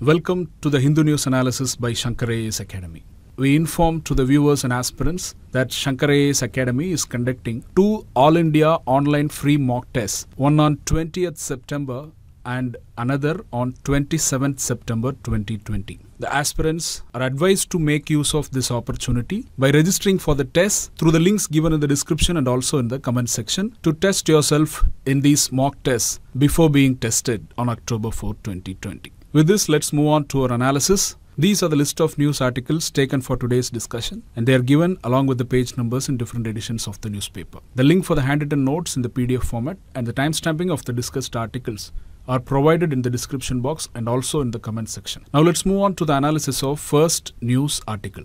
Welcome to the Hindu News Analysis by Shankar Academy. We inform to the viewers and aspirants that Shankar Academy is conducting two All India online free mock tests, one on 20th September and another on 27th September 2020. The aspirants are advised to make use of this opportunity by registering for the test through the links given in the description and also in the comment section to test yourself in these mock tests before being tested on October 4, 2020. With this, let's move on to our analysis. These are the list of news articles taken for today's discussion, and they are given along with the page numbers in different editions of the newspaper. The link for the handwritten notes in the PDF format and the timestamping of the discussed articles are provided in the description box and also in the comment section. Now let's move on to the analysis of first news article.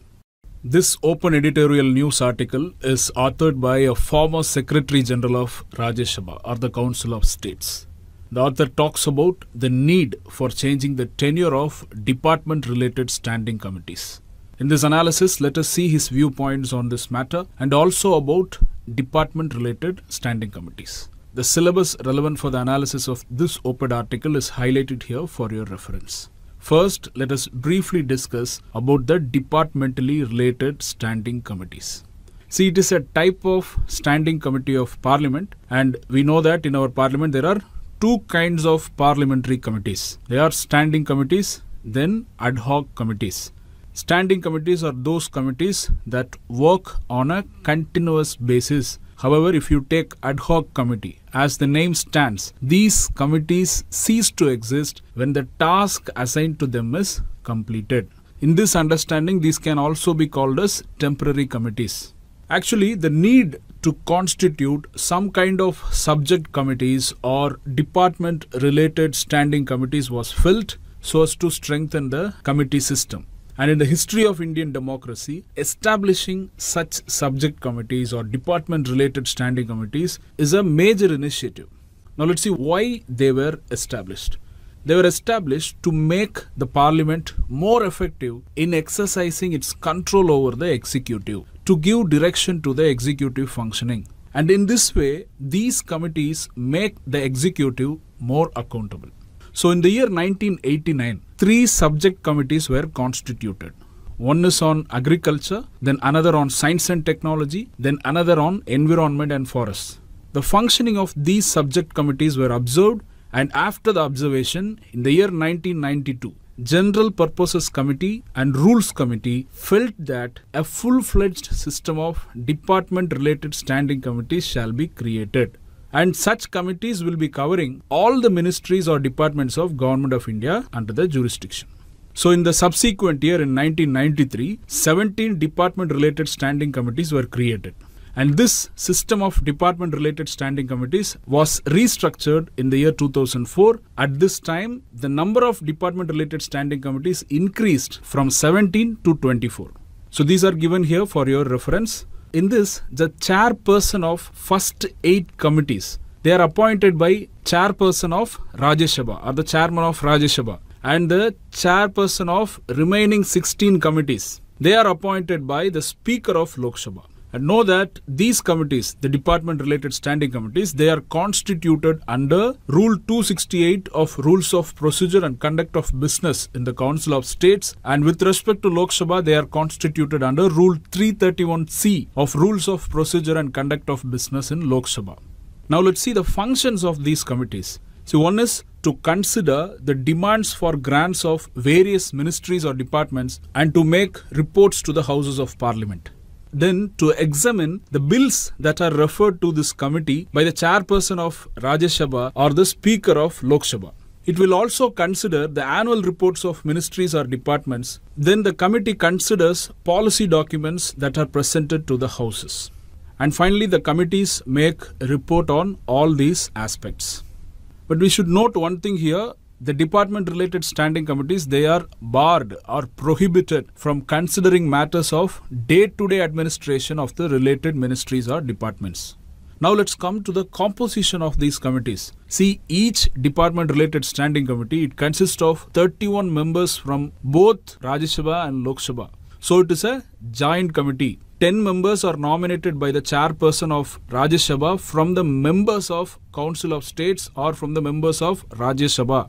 This open editorial news article is authored by a former Secretary General of Rajya Sabha or the Council of States. The author talks about the need for changing the tenure of department related standing committees. In this analysis, let us see his viewpoints on this matter and also about department related standing committees. The syllabus relevant for the analysis of this op-ed article is highlighted here for your reference. First, let us briefly discuss about the departmentally related standing committees. See, it is a type of standing committee of parliament and we know that in our parliament there are two kinds of parliamentary committees. They are standing committees, then ad hoc committees. Standing committees are those committees that work on a continuous basis. However, if you take ad hoc committee, as the name stands, these committees cease to exist when the task assigned to them is completed. In this understanding, these can also be called as temporary committees. Actually, the need to constitute some kind of subject committees or department related standing committees was felt so as to strengthen the committee system. And in the history of Indian democracy, establishing such subject committees or department related standing committees is a major initiative. Now, let's see why they were established. They were established to make the parliament more effective in exercising its control over the executive, to give direction to the executive functioning. And in this way, these committees make the executive more accountable. So, in the year 1989, three subject committees were constituted. One is on agriculture, then another on science and technology, then another on environment and forests. The functioning of these subject committees were observed and after the observation, in the year 1992, General Purposes Committee and Rules Committee felt that a full-fledged system of department-related standing committees shall be created. And such committees will be covering all the ministries or departments of Government of India under the jurisdiction. So in the subsequent year in 1993, 17 department-related standing committees were created. And this system of department related standing committees was restructured in the year 2004. At this time, the number of department related standing committees increased from 17 to 24. So these are given here for your reference. In this, the chairperson of first eight committees, they are appointed by chairperson of Rajya Sabha or the chairman of Rajya Sabha and the chairperson of remaining 16 committees. They are appointed by the Speaker of Lok Sabha. And know that these committees, the department related standing committees, they are constituted under Rule 268 of Rules of Procedure and Conduct of Business in the Council of States. And with respect to Lok Sabha, they are constituted under Rule 331C of Rules of Procedure and Conduct of Business in Lok Sabha. Now let's see the functions of these committees. So one is to consider the demands for grants of various ministries or departments and to make reports to the Houses of Parliament then to examine the bills that are referred to this committee by the chairperson of Rajya Sabha or the speaker of Lok Sabha. It will also consider the annual reports of ministries or departments. Then the committee considers policy documents that are presented to the houses. And finally, the committees make report on all these aspects. But we should note one thing here the department related standing committees they are barred or prohibited from considering matters of day to day administration of the related ministries or departments. Now let's come to the composition of these committees. See, each department related standing committee it consists of 31 members from both Rajya Sabha and Lok Sabha. So it is a joint committee. 10 members are nominated by the chairperson of Rajya Sabha from the members of Council of States or from the members of Rajya Sabha.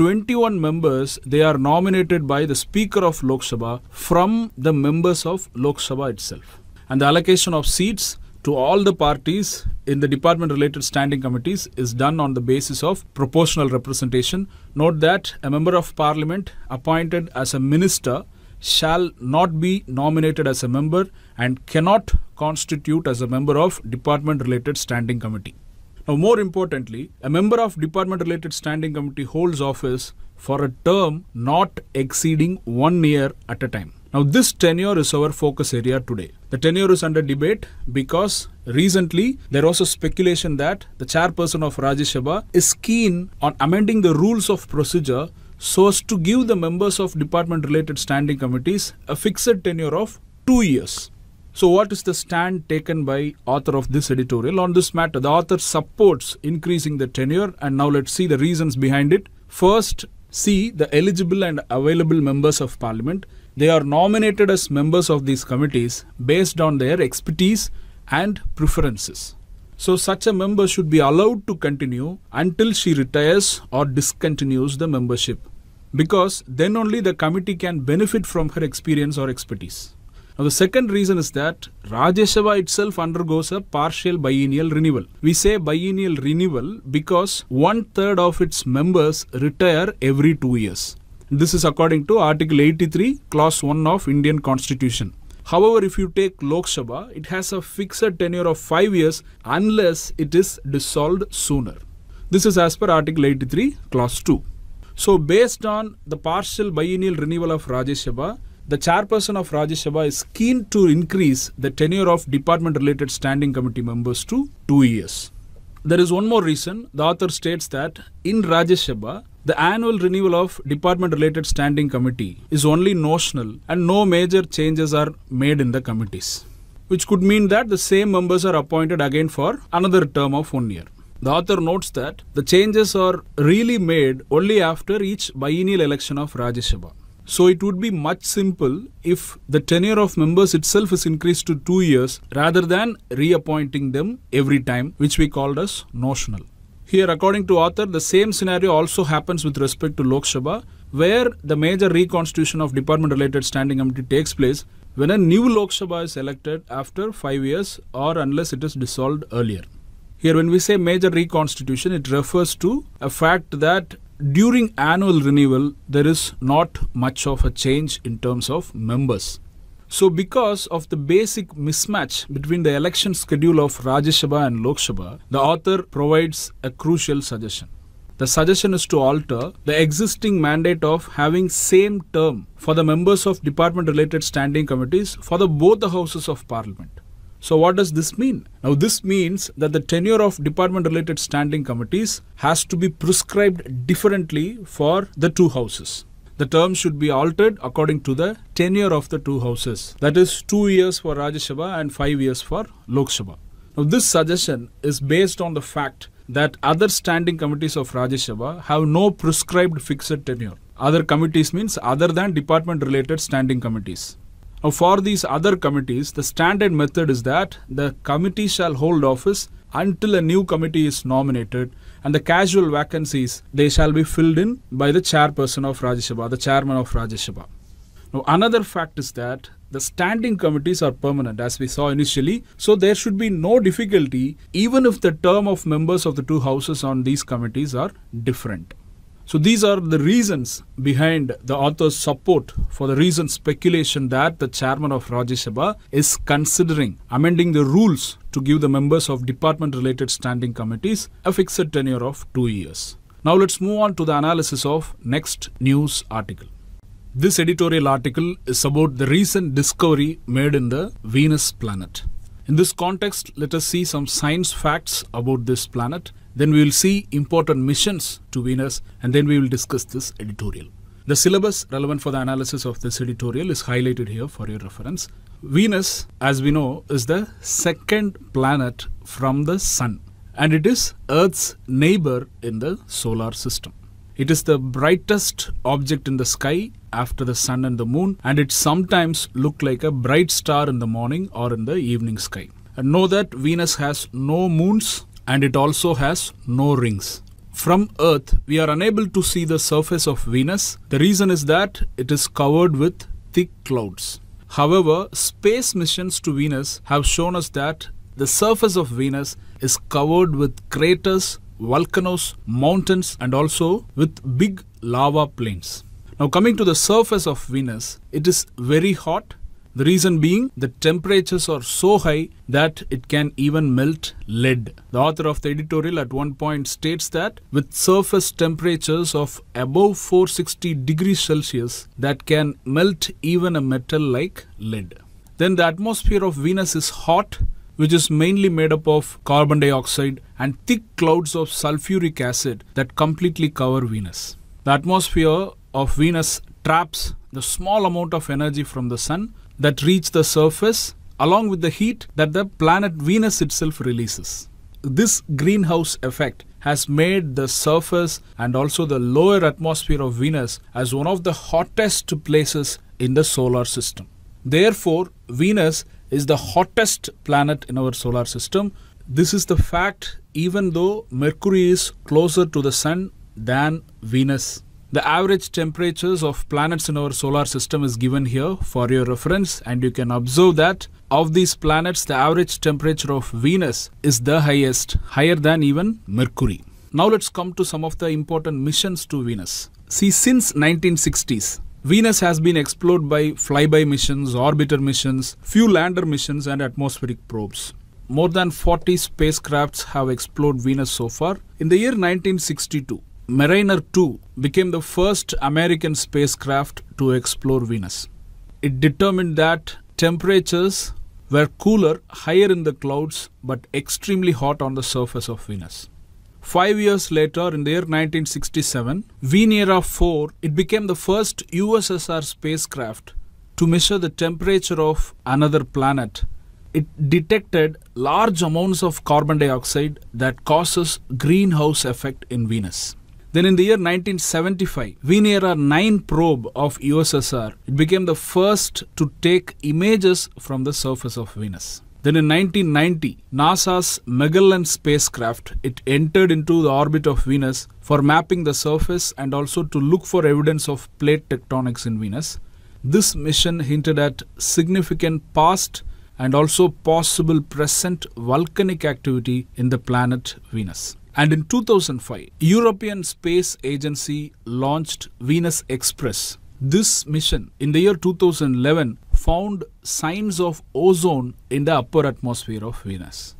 21 members, they are nominated by the Speaker of Lok Sabha from the members of Lok Sabha itself. And the allocation of seats to all the parties in the department related standing committees is done on the basis of proportional representation. Note that a member of parliament appointed as a minister shall not be nominated as a member and cannot constitute as a member of department related standing committee. Now, more importantly, a member of department related standing committee holds office for a term not exceeding one year at a time. Now, this tenure is our focus area today. The tenure is under debate because recently there was a speculation that the chairperson of Rajya Sabha is keen on amending the rules of procedure so as to give the members of department related standing committees a fixed tenure of two years. So, what is the stand taken by author of this editorial on this matter? The author supports increasing the tenure, and now let's see the reasons behind it. First, see the eligible and available members of parliament. They are nominated as members of these committees based on their expertise and preferences. So, such a member should be allowed to continue until she retires or discontinues the membership because then only the committee can benefit from her experience or expertise. Now, the second reason is that Rajeshava itself undergoes a partial biennial renewal. We say biennial renewal because one third of its members retire every two years. This is according to Article 83, Clause 1 of Indian Constitution. However, if you take Lok Sabha, it has a fixed tenure of 5 years unless it is dissolved sooner. This is as per Article 83, Clause 2. So, based on the partial biennial renewal of Rajya Sabha, the chairperson of Rajya Sabha is keen to increase the tenure of department related standing committee members to two years. There is one more reason. The author states that in Rajya Sabha, the annual renewal of department related standing committee is only notional and no major changes are made in the committees, which could mean that the same members are appointed again for another term of one year. The author notes that the changes are really made only after each biennial election of Rajya Sabha. So it would be much simple if the tenure of members itself is increased to two years rather than reappointing them every time, which we called as notional. Here, according to author, the same scenario also happens with respect to Lok Sabha, where the major reconstitution of department related standing committee takes place when a new Lok Sabha is elected after five years or unless it is dissolved earlier. Here, when we say major reconstitution, it refers to a fact that during annual renewal, there is not much of a change in terms of members. So because of the basic mismatch between the election schedule of Rajya Sabha and Lok Sabha, the author provides a crucial suggestion. The suggestion is to alter the existing mandate of having same term for the members of department related standing committees for the both the houses of parliament. So what does this mean? Now this means that the tenure of department related standing committees has to be prescribed differently for the two houses. The term should be altered according to the tenure of the two houses. That is two years for Rajya Sabha and five years for Lok Sabha. Now this suggestion is based on the fact that other standing committees of Rajya Sabha have no prescribed fixed tenure. Other committees means other than department related standing committees. Now, for these other committees, the standard method is that the committee shall hold office until a new committee is nominated and the casual vacancies they shall be filled in by the chairperson of Rajya Sabha, the chairman of Rajya Sabha. Now, another fact is that the standing committees are permanent as we saw initially, so there should be no difficulty even if the term of members of the two houses on these committees are different. So these are the reasons behind the author's support for the recent speculation that the chairman of Rajya Sabha is considering amending the rules to give the members of department-related standing committees a fixed tenure of two years. Now let's move on to the analysis of next news article. This editorial article is about the recent discovery made in the Venus planet. In this context, let us see some science facts about this planet then we will see important missions to Venus and then we will discuss this editorial. The syllabus relevant for the analysis of this editorial is highlighted here for your reference. Venus, as we know, is the second planet from the Sun and it is Earth's neighbor in the solar system. It is the brightest object in the sky after the sun and the moon and it sometimes look like a bright star in the morning or in the evening sky. And know that Venus has no moons and it also has no rings. From Earth, we are unable to see the surface of Venus. The reason is that it is covered with thick clouds. However, space missions to Venus have shown us that the surface of Venus is covered with craters, volcanoes, mountains, and also with big lava plains. Now, coming to the surface of Venus, it is very hot the reason being the temperatures are so high that it can even melt lead. The author of the editorial at one point states that with surface temperatures of above 460 degrees Celsius that can melt even a metal like lead. Then the atmosphere of Venus is hot which is mainly made up of carbon dioxide and thick clouds of sulfuric acid that completely cover Venus. The atmosphere of Venus traps the small amount of energy from the sun that reach the surface along with the heat that the planet Venus itself releases. This greenhouse effect has made the surface and also the lower atmosphere of Venus as one of the hottest places in the solar system. Therefore, Venus is the hottest planet in our solar system. This is the fact even though Mercury is closer to the Sun than Venus. The average temperatures of planets in our solar system is given here for your reference and you can observe that of these planets the average temperature of Venus is the highest, higher than even Mercury. Now let's come to some of the important missions to Venus. See since 1960s Venus has been explored by flyby missions, orbiter missions, few lander missions and atmospheric probes. More than 40 spacecrafts have explored Venus so far. In the year 1962, Mariner 2 became the first American spacecraft to explore Venus. It determined that temperatures were cooler higher in the clouds but extremely hot on the surface of Venus. Five years later, in the year 1967, Venera 4, it became the first USSR spacecraft to measure the temperature of another planet. It detected large amounts of carbon dioxide that causes greenhouse effect in Venus. Then in the year 1975, Venera 9 probe of USSR it became the first to take images from the surface of Venus. Then in 1990, NASA's Magellan spacecraft it entered into the orbit of Venus for mapping the surface and also to look for evidence of plate tectonics in Venus. This mission hinted at significant past and also possible present volcanic activity in the planet Venus. And in 2005, European Space Agency launched Venus Express. This mission in the year 2011 found signs of ozone in the upper atmosphere of Venus.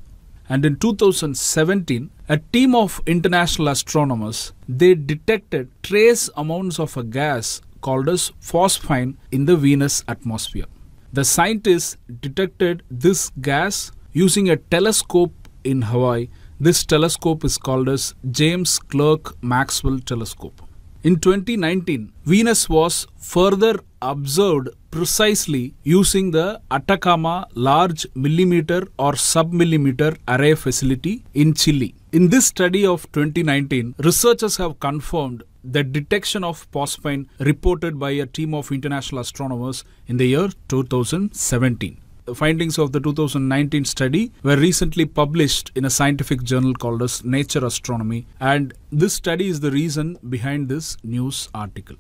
And in 2017, a team of international astronomers, they detected trace amounts of a gas called as phosphine in the Venus atmosphere. The scientists detected this gas using a telescope in Hawaii this telescope is called as James Clerk Maxwell Telescope. In 2019, Venus was further observed precisely using the Atacama Large Millimeter or Submillimeter Array facility in Chile. In this study of 2019, researchers have confirmed the detection of phosphine reported by a team of international astronomers in the year 2017 findings of the 2019 study were recently published in a scientific journal called as Nature Astronomy. And this study is the reason behind this news article.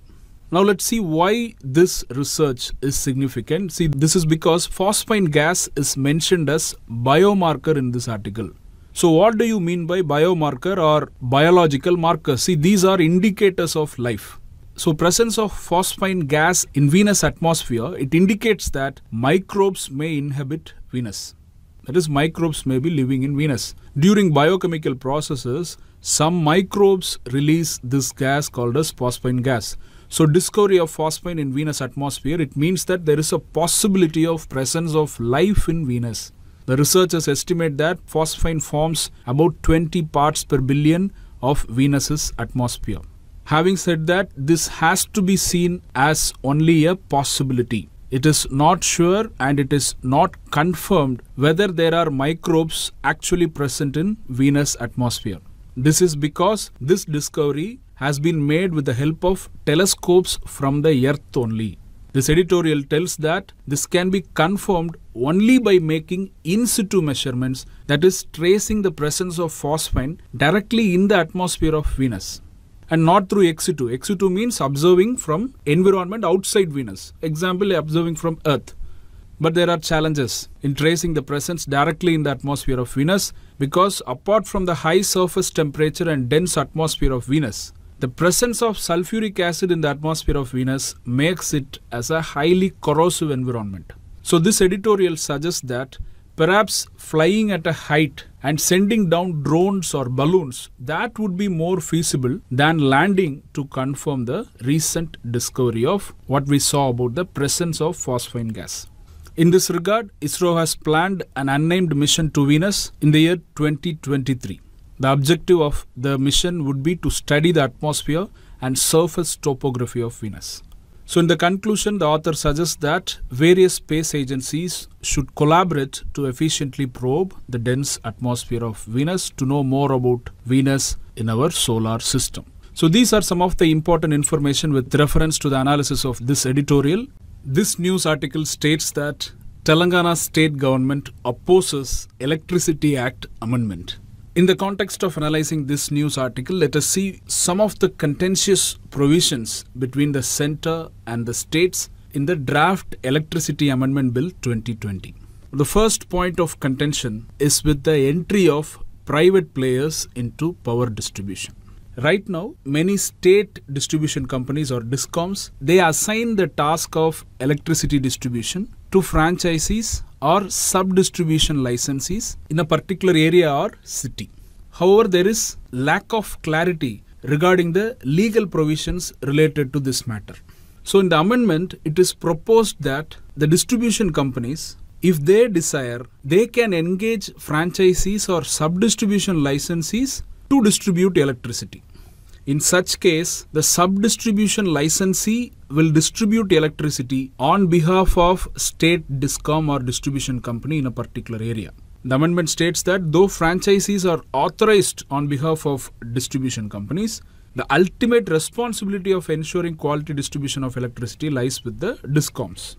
Now let's see why this research is significant. See, this is because phosphine gas is mentioned as biomarker in this article. So what do you mean by biomarker or biological marker? See, these are indicators of life. So presence of phosphine gas in Venus atmosphere, it indicates that microbes may inhabit Venus. That is, microbes may be living in Venus. During biochemical processes, some microbes release this gas called as phosphine gas. So discovery of phosphine in Venus atmosphere, it means that there is a possibility of presence of life in Venus. The researchers estimate that phosphine forms about 20 parts per billion of Venus's atmosphere. Having said that, this has to be seen as only a possibility. It is not sure and it is not confirmed whether there are microbes actually present in Venus atmosphere. This is because this discovery has been made with the help of telescopes from the Earth only. This editorial tells that this can be confirmed only by making in situ measurements, that is, tracing the presence of phosphine directly in the atmosphere of Venus and not through X2. means observing from environment outside Venus. Example, observing from Earth. But there are challenges in tracing the presence directly in the atmosphere of Venus because apart from the high surface temperature and dense atmosphere of Venus, the presence of sulfuric acid in the atmosphere of Venus makes it as a highly corrosive environment. So this editorial suggests that Perhaps flying at a height and sending down drones or balloons, that would be more feasible than landing to confirm the recent discovery of what we saw about the presence of phosphine gas. In this regard, ISRO has planned an unnamed mission to Venus in the year 2023. The objective of the mission would be to study the atmosphere and surface topography of Venus. So, in the conclusion, the author suggests that various space agencies should collaborate to efficiently probe the dense atmosphere of Venus to know more about Venus in our solar system. So, these are some of the important information with reference to the analysis of this editorial. This news article states that Telangana state government opposes Electricity Act amendment. In the context of analyzing this news article, let us see some of the contentious provisions between the center and the states in the draft Electricity Amendment Bill 2020. The first point of contention is with the entry of private players into power distribution. Right now, many state distribution companies or DISCOMs, they assign the task of electricity distribution to franchisees or sub-distribution licensees in a particular area or city. However, there is lack of clarity regarding the legal provisions related to this matter. So in the amendment, it is proposed that the distribution companies, if they desire, they can engage franchisees or sub-distribution licensees to distribute electricity. In such case, the sub-distribution licensee will distribute electricity on behalf of state discom or distribution company in a particular area. The amendment states that though franchisees are authorized on behalf of distribution companies, the ultimate responsibility of ensuring quality distribution of electricity lies with the discoms.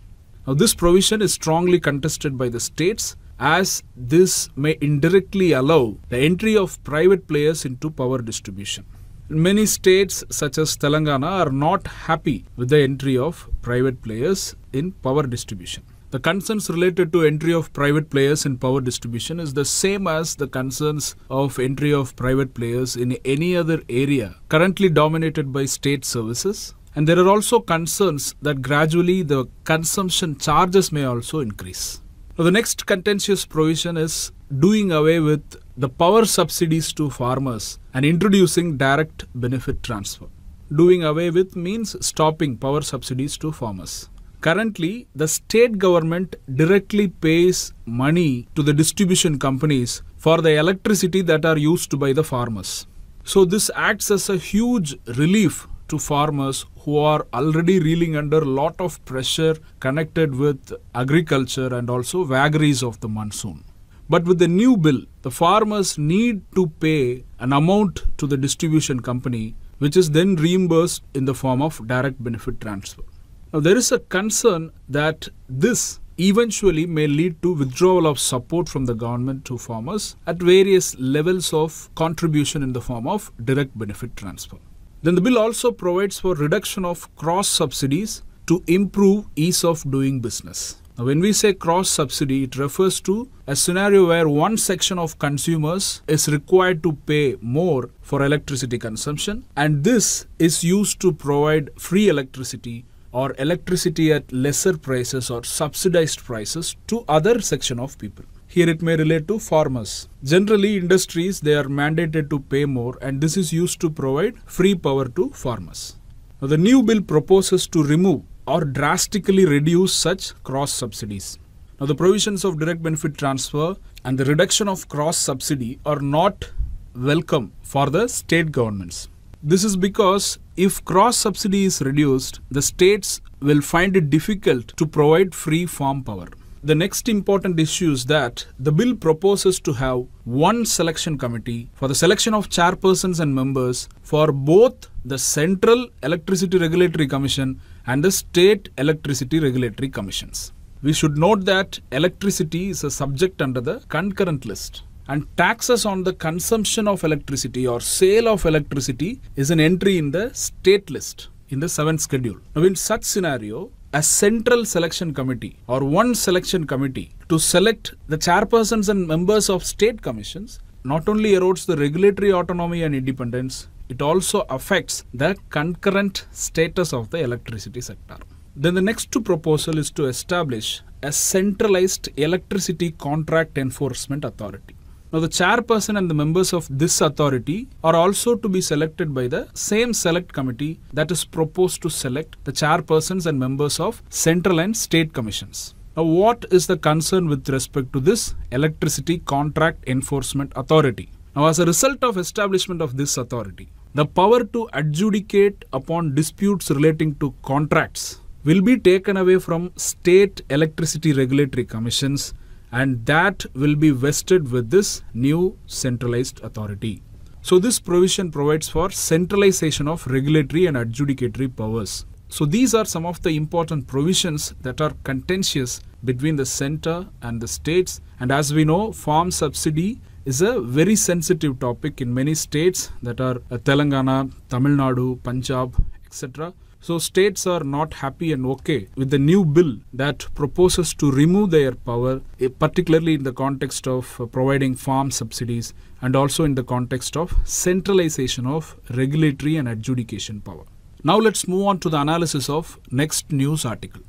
Now, this provision is strongly contested by the states as this may indirectly allow the entry of private players into power distribution many states such as Telangana are not happy with the entry of private players in power distribution. The concerns related to entry of private players in power distribution is the same as the concerns of entry of private players in any other area currently dominated by state services. And there are also concerns that gradually the consumption charges may also increase. Now, the next contentious provision is doing away with the power subsidies to farmers and introducing direct benefit transfer. Doing away with means stopping power subsidies to farmers. Currently, the state government directly pays money to the distribution companies for the electricity that are used by the farmers. So, this acts as a huge relief to farmers who are already reeling under a lot of pressure connected with agriculture and also vagaries of the monsoon. But with the new bill, the farmers need to pay an amount to the distribution company, which is then reimbursed in the form of direct benefit transfer. Now, there is a concern that this eventually may lead to withdrawal of support from the government to farmers at various levels of contribution in the form of direct benefit transfer. Then the bill also provides for reduction of cross subsidies to improve ease of doing business. Now, when we say cross subsidy, it refers to a scenario where one section of consumers is required to pay more for electricity consumption, and this is used to provide free electricity or electricity at lesser prices or subsidized prices to other section of people. Here it may relate to farmers. Generally, industries they are mandated to pay more, and this is used to provide free power to farmers. Now, the new bill proposes to remove or drastically reduce such cross subsidies. Now, the provisions of direct benefit transfer and the reduction of cross subsidy are not welcome for the state governments. This is because if cross subsidy is reduced, the states will find it difficult to provide free farm power. The next important issue is that the bill proposes to have one selection committee for the selection of chairpersons and members for both the Central Electricity Regulatory Commission and the State Electricity Regulatory Commissions. We should note that electricity is a subject under the concurrent list and taxes on the consumption of electricity or sale of electricity is an entry in the state list in the 7th schedule. Now in such scenario, a central selection committee or one selection committee to select the chairpersons and members of state commissions not only erodes the regulatory autonomy and independence, it also affects the concurrent status of the electricity sector. Then the next proposal is to establish a centralized electricity contract enforcement authority. Now, the chairperson and the members of this authority are also to be selected by the same select committee that is proposed to select the chairpersons and members of central and state commissions. Now, what is the concern with respect to this Electricity Contract Enforcement Authority? Now, as a result of establishment of this authority, the power to adjudicate upon disputes relating to contracts will be taken away from state electricity regulatory commissions and that will be vested with this new centralized authority. So this provision provides for centralization of regulatory and adjudicatory powers. So these are some of the important provisions that are contentious between the center and the states and as we know farm subsidy is a very sensitive topic in many states that are Telangana, Tamil Nadu, Punjab, etc. So states are not happy and okay with the new bill that proposes to remove their power, eh, particularly in the context of uh, providing farm subsidies and also in the context of centralization of regulatory and adjudication power. Now let's move on to the analysis of next news article.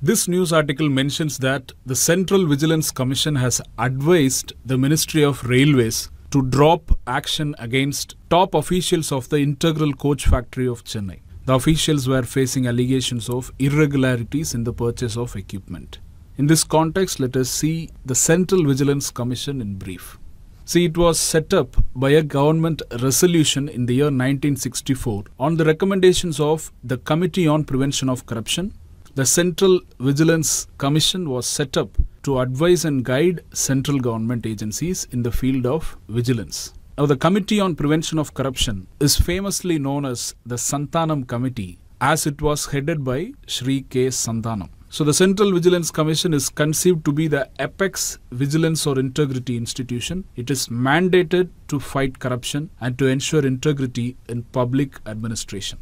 This news article mentions that the Central Vigilance Commission has advised the Ministry of Railways to drop action against top officials of the integral coach factory of Chennai. The officials were facing allegations of irregularities in the purchase of equipment. In this context, let us see the Central Vigilance Commission in brief. See, it was set up by a government resolution in the year 1964 on the recommendations of the Committee on Prevention of Corruption. The Central Vigilance Commission was set up to advise and guide central government agencies in the field of vigilance. Now, the Committee on Prevention of Corruption is famously known as the Santanam Committee, as it was headed by Sri K. Santanam. So, the Central Vigilance Commission is conceived to be the apex vigilance or integrity institution. It is mandated to fight corruption and to ensure integrity in public administration.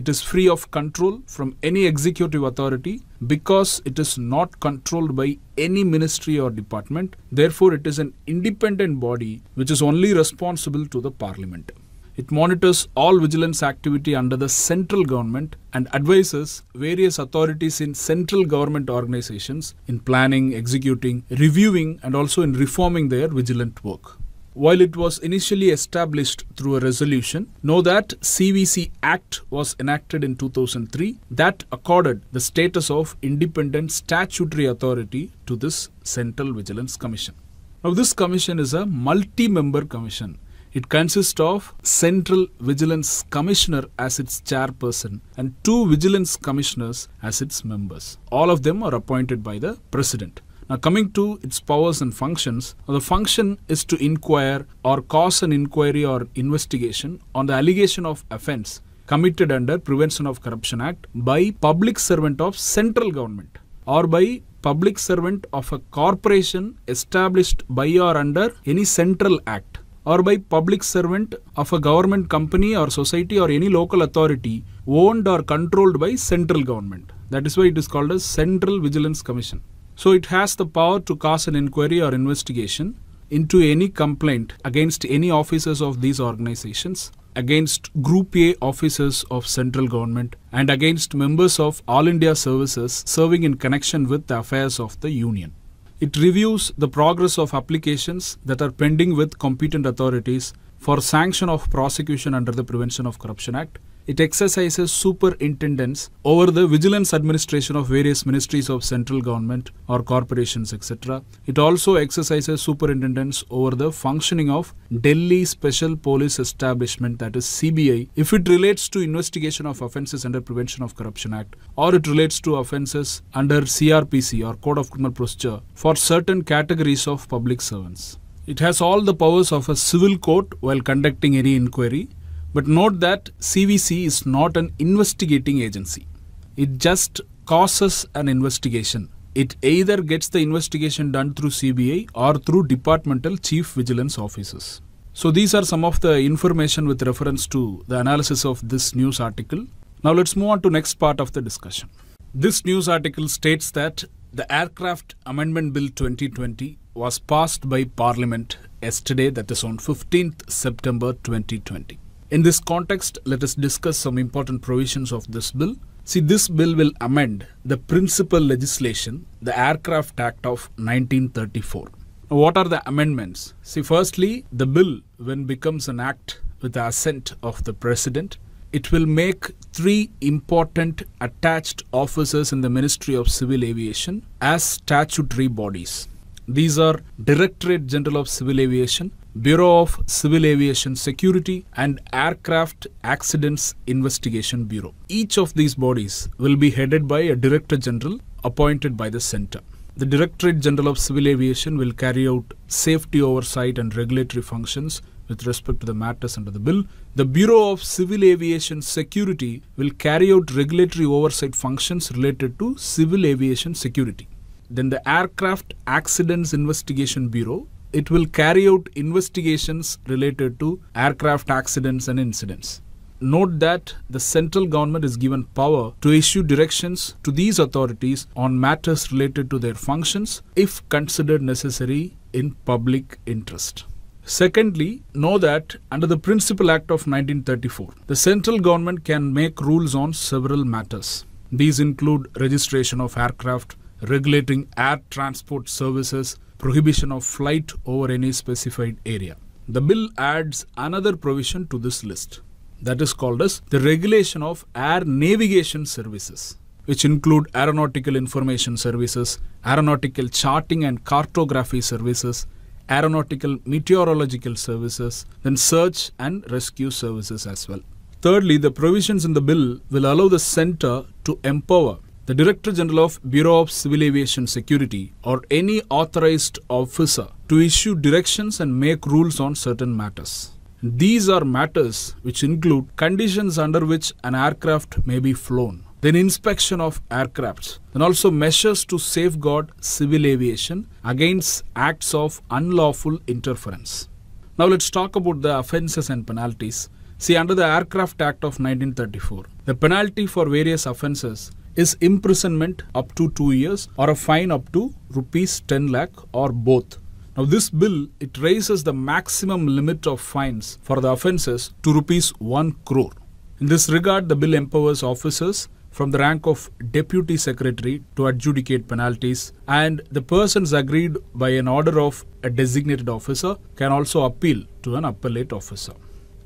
It is free of control from any executive authority because it is not controlled by any ministry or department. Therefore, it is an independent body which is only responsible to the parliament. It monitors all vigilance activity under the central government and advises various authorities in central government organizations in planning, executing, reviewing, and also in reforming their vigilant work. While it was initially established through a resolution, know that CVC Act was enacted in 2003 that accorded the status of independent statutory authority to this Central Vigilance Commission. Now this commission is a multi-member commission. It consists of Central Vigilance Commissioner as its chairperson and two Vigilance Commissioners as its members. All of them are appointed by the President. Now, coming to its powers and functions, the function is to inquire or cause an inquiry or investigation on the allegation of offense committed under Prevention of Corruption Act by public servant of central government or by public servant of a corporation established by or under any central act or by public servant of a government company or society or any local authority owned or controlled by central government. That is why it is called a Central Vigilance Commission. So it has the power to cause an inquiry or investigation into any complaint against any officers of these organizations, against Group A officers of central government, and against members of All India services serving in connection with the affairs of the union. It reviews the progress of applications that are pending with competent authorities for sanction of prosecution under the Prevention of Corruption Act it exercises superintendence over the vigilance administration of various ministries of central government or corporations, etc. It also exercises superintendence over the functioning of Delhi Special Police Establishment, that is CBI, if it relates to investigation of offences under Prevention of Corruption Act or it relates to offences under CRPC or Code of Criminal Procedure for certain categories of public servants. It has all the powers of a civil court while conducting any inquiry but note that CVC is not an investigating agency. It just causes an investigation. It either gets the investigation done through CBI or through departmental chief vigilance officers. So these are some of the information with reference to the analysis of this news article. Now let's move on to next part of the discussion. This news article states that the Aircraft Amendment Bill 2020 was passed by Parliament yesterday that is on 15th September 2020. In this context, let us discuss some important provisions of this bill. See, this bill will amend the principal legislation, the Aircraft Act of 1934. what are the amendments? See, firstly, the bill, when becomes an act with the assent of the President, it will make three important attached officers in the Ministry of Civil Aviation as statutory bodies. These are Directorate General of Civil Aviation, Bureau of Civil Aviation Security and Aircraft Accidents Investigation Bureau. Each of these bodies will be headed by a Director General appointed by the Center. The Directorate General of Civil Aviation will carry out safety oversight and regulatory functions with respect to the matters under the bill. The Bureau of Civil Aviation Security will carry out regulatory oversight functions related to civil aviation security. Then the Aircraft Accidents Investigation Bureau it will carry out investigations related to aircraft accidents and incidents. Note that the central government is given power to issue directions to these authorities on matters related to their functions if considered necessary in public interest. Secondly, know that under the Principal Act of 1934, the central government can make rules on several matters. These include registration of aircraft, regulating air transport services, prohibition of flight over any specified area. The bill adds another provision to this list that is called as the regulation of air navigation services which include aeronautical information services, aeronautical charting and cartography services, aeronautical meteorological services, then search and rescue services as well. Thirdly, the provisions in the bill will allow the center to empower the Director General of Bureau of Civil Aviation Security or any authorized officer to issue directions and make rules on certain matters. These are matters which include conditions under which an aircraft may be flown, then inspection of aircrafts, then also measures to safeguard civil aviation against acts of unlawful interference. Now let's talk about the offences and penalties. See, under the Aircraft Act of 1934, the penalty for various offences is imprisonment up to 2 years or a fine up to rupees 10 lakh or both. Now this bill it raises the maximum limit of fines for the offences to rupees 1 crore. In this regard the bill empowers officers from the rank of deputy secretary to adjudicate penalties and the persons aggrieved by an order of a designated officer can also appeal to an appellate officer.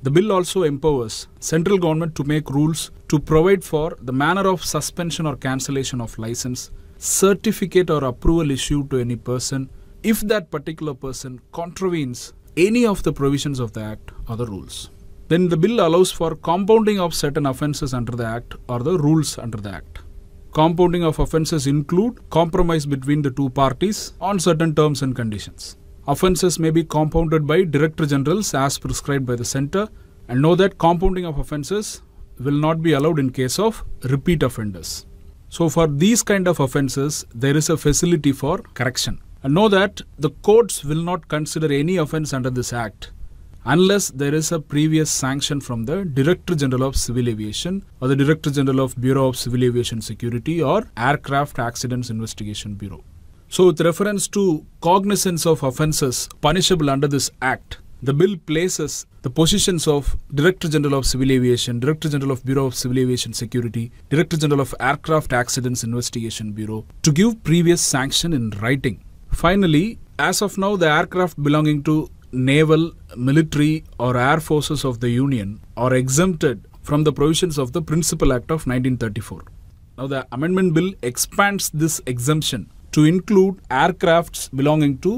The bill also empowers central government to make rules to provide for the manner of suspension or cancellation of license, certificate or approval issued to any person if that particular person contravenes any of the provisions of the act or the rules. Then the bill allows for compounding of certain offences under the act or the rules under the act. Compounding of offences include compromise between the two parties on certain terms and conditions. Offences may be compounded by Director Generals as prescribed by the Centre and know that compounding of offences will not be allowed in case of repeat offenders. So for these kind of offences, there is a facility for correction. And know that the courts will not consider any offence under this act unless there is a previous sanction from the Director General of Civil Aviation or the Director General of Bureau of Civil Aviation Security or Aircraft Accidents Investigation Bureau. So, with reference to cognizance of offences punishable under this Act, the bill places the positions of Director General of Civil Aviation, Director General of Bureau of Civil Aviation Security, Director General of Aircraft Accidents Investigation Bureau to give previous sanction in writing. Finally, as of now, the aircraft belonging to naval, military, or air forces of the Union are exempted from the provisions of the Principal Act of 1934. Now, the amendment bill expands this exemption to include aircrafts belonging to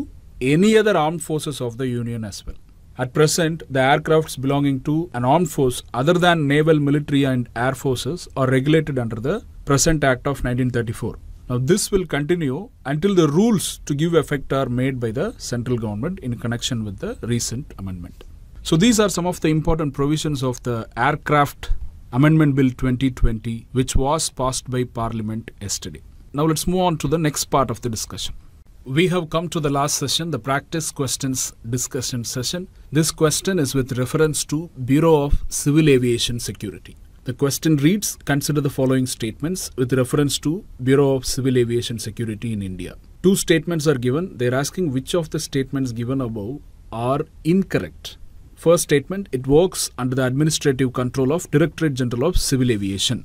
any other armed forces of the Union as well. At present, the aircrafts belonging to an armed force other than naval, military, and air forces are regulated under the present Act of 1934. Now, this will continue until the rules to give effect are made by the central government in connection with the recent amendment. So, these are some of the important provisions of the Aircraft Amendment Bill 2020, which was passed by Parliament yesterday. Now let's move on to the next part of the discussion. We have come to the last session, the practice questions discussion session. This question is with reference to Bureau of Civil Aviation Security. The question reads, consider the following statements with reference to Bureau of Civil Aviation Security in India. Two statements are given. They're asking which of the statements given above are incorrect. First statement, it works under the administrative control of Directorate General of Civil Aviation.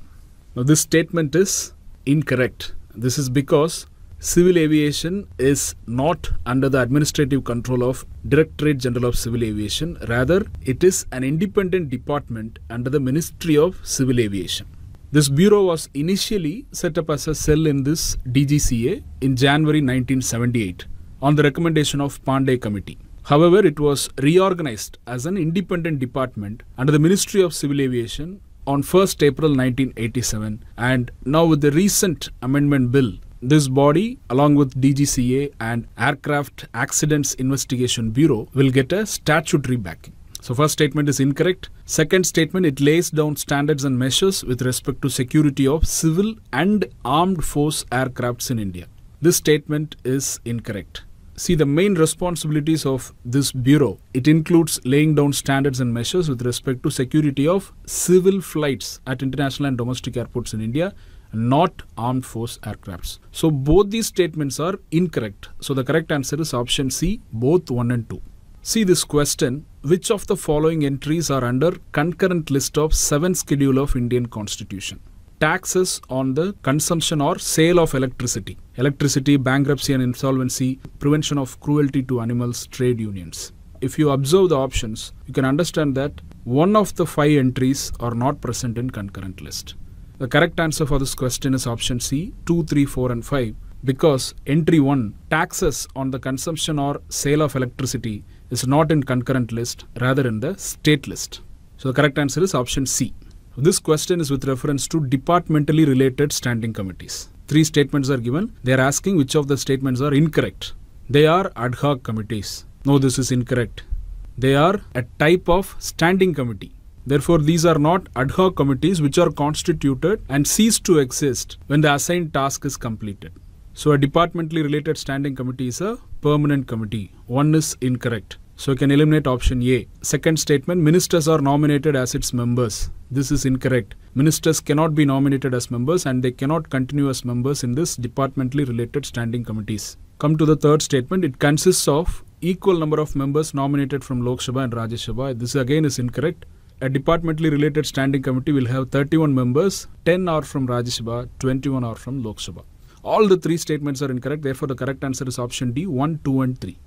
Now this statement is incorrect this is because civil aviation is not under the administrative control of Directorate General of Civil Aviation. Rather, it is an independent department under the Ministry of Civil Aviation. This bureau was initially set up as a cell in this DGCA in January 1978 on the recommendation of Pandey Committee. However, it was reorganized as an independent department under the Ministry of Civil Aviation on 1st April 1987 and now with the recent amendment bill this body, along with DGCA and Aircraft Accidents Investigation Bureau, will get a statutory backing. So, first statement is incorrect. Second statement, it lays down standards and measures with respect to security of civil and armed force aircrafts in India. This statement is incorrect. See, the main responsibilities of this bureau, it includes laying down standards and measures with respect to security of civil flights at international and domestic airports in India, not armed force aircrafts. So both these statements are incorrect. So the correct answer is option C, both 1 and 2. See this question, which of the following entries are under concurrent list of 7th schedule of Indian constitution? taxes on the consumption or sale of electricity. Electricity, bankruptcy and insolvency, prevention of cruelty to animals, trade unions. If you observe the options, you can understand that one of the five entries are not present in concurrent list. The correct answer for this question is option C, 2, 3, 4 and 5 because entry 1 taxes on the consumption or sale of electricity is not in concurrent list rather in the state list. So the correct answer is option C. This question is with reference to departmentally related standing committees. Three statements are given. They are asking which of the statements are incorrect. They are ad hoc committees. No, this is incorrect. They are a type of standing committee. Therefore, these are not ad hoc committees which are constituted and cease to exist when the assigned task is completed. So, a departmentally related standing committee is a permanent committee. One is incorrect. So you can eliminate option A. Second statement, ministers are nominated as its members. This is incorrect. Ministers cannot be nominated as members and they cannot continue as members in this departmentally related standing committees. Come to the third statement. It consists of equal number of members nominated from Lok Sabha and Rajya Sabha. This again is incorrect. A departmentally related standing committee will have 31 members, 10 are from Rajya Sabha, 21 are from Lok Sabha. All the three statements are incorrect, therefore the correct answer is option D, 1, 2 and 3.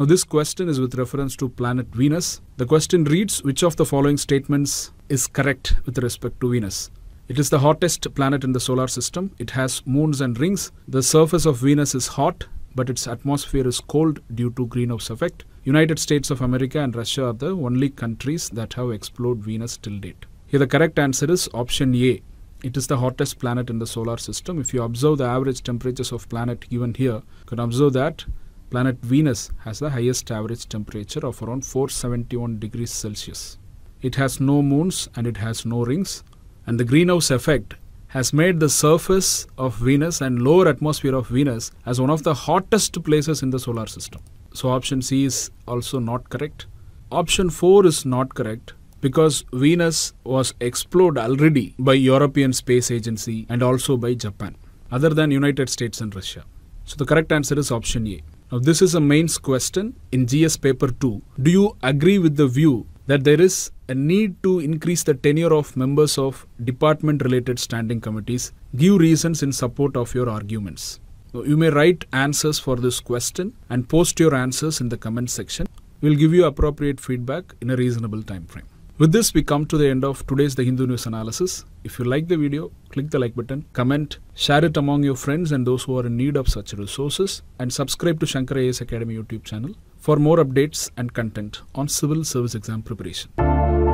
Now this question is with reference to planet Venus. The question reads which of the following statements is correct with respect to Venus. It is the hottest planet in the solar system. It has moons and rings. The surface of Venus is hot, but its atmosphere is cold due to greenhouse effect. United States of America and Russia are the only countries that have explored Venus till date. Here the correct answer is option A. It is the hottest planet in the solar system. If you observe the average temperatures of planet given here, you can observe that Planet Venus has the highest average temperature of around 471 degrees Celsius. It has no moons and it has no rings. And the greenhouse effect has made the surface of Venus and lower atmosphere of Venus as one of the hottest places in the solar system. So option C is also not correct. Option 4 is not correct because Venus was explored already by European Space Agency and also by Japan other than United States and Russia. So the correct answer is option A. Now, this is a mains question in GS paper 2. Do you agree with the view that there is a need to increase the tenure of members of department related standing committees? Give reasons in support of your arguments. So you may write answers for this question and post your answers in the comment section. We'll give you appropriate feedback in a reasonable time frame. With this, we come to the end of today's The Hindu News Analysis. If you like the video, click the like button, comment, share it among your friends and those who are in need of such resources, and subscribe to Shankar AS Academy YouTube channel for more updates and content on civil service exam preparation.